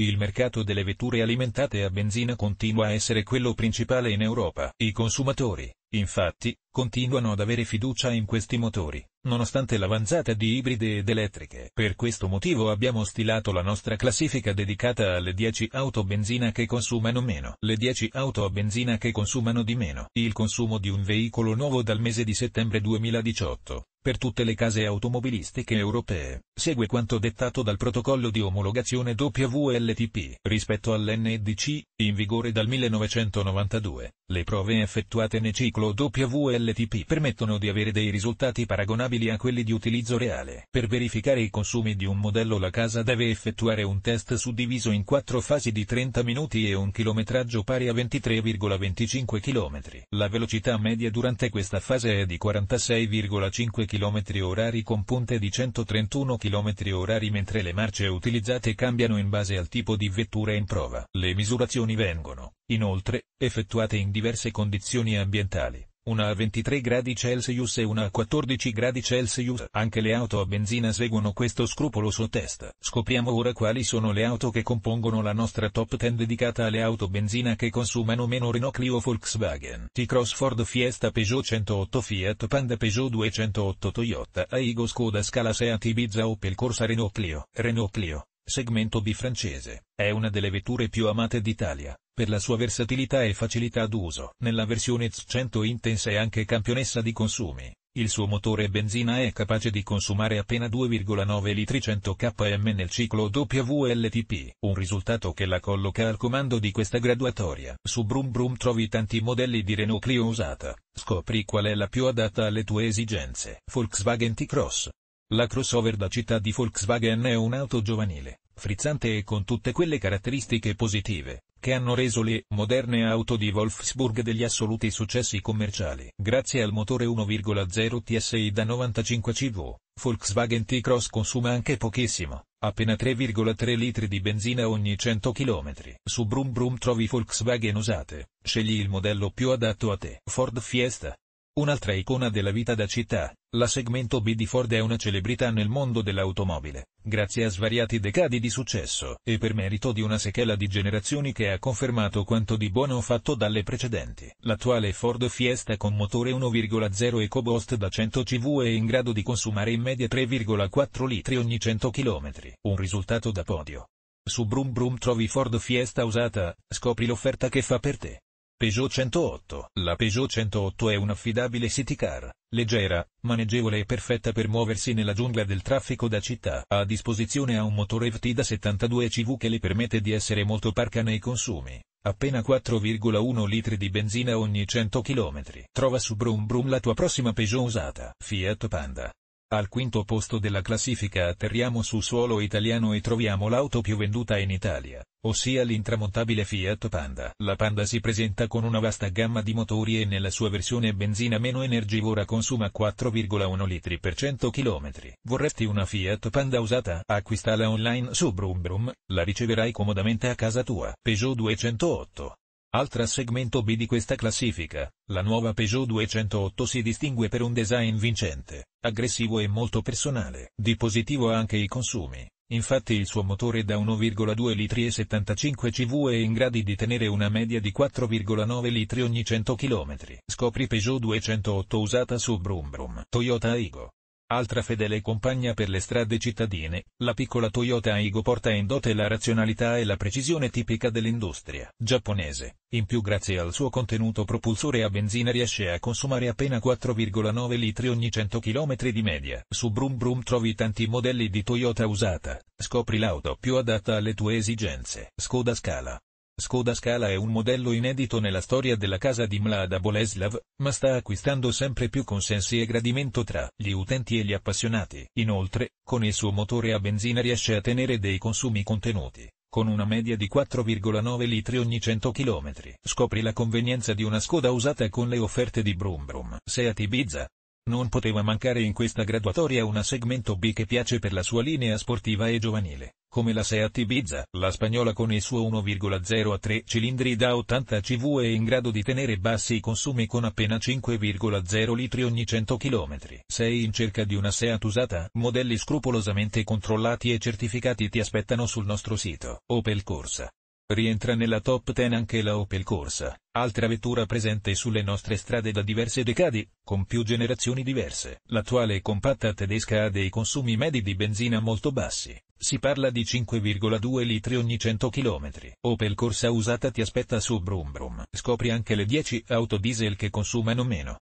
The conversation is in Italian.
Il mercato delle vetture alimentate a benzina continua a essere quello principale in Europa. I consumatori, infatti, continuano ad avere fiducia in questi motori, nonostante l'avanzata di ibride ed elettriche. Per questo motivo abbiamo stilato la nostra classifica dedicata alle 10 auto benzina che consumano meno. Le 10 auto a benzina che consumano di meno. Il consumo di un veicolo nuovo dal mese di settembre 2018 per tutte le case automobilistiche europee, segue quanto dettato dal protocollo di omologazione WLTP. Rispetto all'NDC, in vigore dal 1992, le prove effettuate nel ciclo WLTP permettono di avere dei risultati paragonabili a quelli di utilizzo reale. Per verificare i consumi di un modello la casa deve effettuare un test suddiviso in quattro fasi di 30 minuti e un chilometraggio pari a 23,25 km. La velocità media durante questa fase è di 46,5 km km h con punte di 131 km h mentre le marce utilizzate cambiano in base al tipo di vettura in prova. Le misurazioni vengono, inoltre, effettuate in diverse condizioni ambientali una a 23 gradi Celsius e una a 14 gradi Celsius. Anche le auto a benzina seguono questo scrupoloso test. Scopriamo ora quali sono le auto che compongono la nostra top 10 dedicata alle auto benzina che consumano meno Renault Clio Volkswagen. T-Cross Ford Fiesta Peugeot 108 Fiat Panda Peugeot 208 Toyota Aigo Skoda Scala Seat Ibiza Opel Corsa Renault Clio. Renault Clio, segmento B francese, è una delle vetture più amate d'Italia per la sua versatilità e facilità d'uso, nella versione Z100 Intense è anche campionessa di consumi. Il suo motore benzina è capace di consumare appena 2,9 litri 100 km nel ciclo WLTP, un risultato che la colloca al comando di questa graduatoria. Su Brum Brum trovi tanti modelli di Renault Clio usata, scopri qual è la più adatta alle tue esigenze. Volkswagen T-Cross. La crossover da città di Volkswagen è un'auto giovanile, frizzante e con tutte quelle caratteristiche positive, che hanno reso le moderne auto di Wolfsburg degli assoluti successi commerciali. Grazie al motore 1,0 TSI da 95 CV, Volkswagen T-Cross consuma anche pochissimo, appena 3,3 litri di benzina ogni 100 km. Su Brum Brum trovi Volkswagen usate, scegli il modello più adatto a te. Ford Fiesta, Un'altra icona della vita da città, la segmento B di Ford è una celebrità nel mondo dell'automobile, grazie a svariati decadi di successo e per merito di una sequela di generazioni che ha confermato quanto di buono fatto dalle precedenti. L'attuale Ford Fiesta con motore 1,0 EcoBoost da 100 CV è in grado di consumare in media 3,4 litri ogni 100 km, un risultato da podio. Su Brum Brum trovi Ford Fiesta usata, scopri l'offerta che fa per te. Peugeot 108. La Peugeot 108 è un'affidabile city car, leggera, maneggevole e perfetta per muoversi nella giungla del traffico da città. A disposizione ha un motore VT da 72 CV che le permette di essere molto parca nei consumi. Appena 4,1 litri di benzina ogni 100 km. Trova su Brum Brum la tua prossima Peugeot usata. Fiat Panda. Al quinto posto della classifica atterriamo su suolo italiano e troviamo l'auto più venduta in Italia, ossia l'intramontabile Fiat Panda. La Panda si presenta con una vasta gamma di motori e nella sua versione benzina meno energivora consuma 4,1 litri per 100 km. Vorresti una Fiat Panda usata? Acquistala online su Brumbrum, la riceverai comodamente a casa tua. Peugeot 208 Altra segmento B di questa classifica, la nuova Peugeot 208 si distingue per un design vincente, aggressivo e molto personale. Di positivo anche i consumi, infatti il suo motore da 1,2 litri e 75 cv è in grado di tenere una media di 4,9 litri ogni 100 km. Scopri Peugeot 208 usata su Brumbrum. Toyota Igo. Altra fedele compagna per le strade cittadine, la piccola Toyota Aigo porta in dote la razionalità e la precisione tipica dell'industria giapponese, in più grazie al suo contenuto propulsore a benzina riesce a consumare appena 4,9 litri ogni 100 km di media. Su Brum Brum trovi tanti modelli di Toyota usata, scopri l'auto più adatta alle tue esigenze. Skoda Scala, Skoda Scala è un modello inedito nella storia della casa di Mlada Boleslav, ma sta acquistando sempre più consensi e gradimento tra gli utenti e gli appassionati. Inoltre, con il suo motore a benzina riesce a tenere dei consumi contenuti, con una media di 4,9 litri ogni 100 km. Scopri la convenienza di una Skoda usata con le offerte di Brum Brum. Seat Ibiza, non poteva mancare in questa graduatoria una segmento B che piace per la sua linea sportiva e giovanile, come la Seat Ibiza, la spagnola con il suo 1,0 a 3 cilindri da 80 CV è in grado di tenere bassi i consumi con appena 5,0 litri ogni 100 km. Sei in cerca di una Seat usata? Modelli scrupolosamente controllati e certificati ti aspettano sul nostro sito. Opel Corsa. Rientra nella top 10 anche la Opel Corsa, altra vettura presente sulle nostre strade da diverse decadi, con più generazioni diverse. L'attuale compatta tedesca ha dei consumi medi di benzina molto bassi, si parla di 5,2 litri ogni 100 km. Opel Corsa usata ti aspetta su Brum Brum. Scopri anche le 10 auto diesel che consumano meno.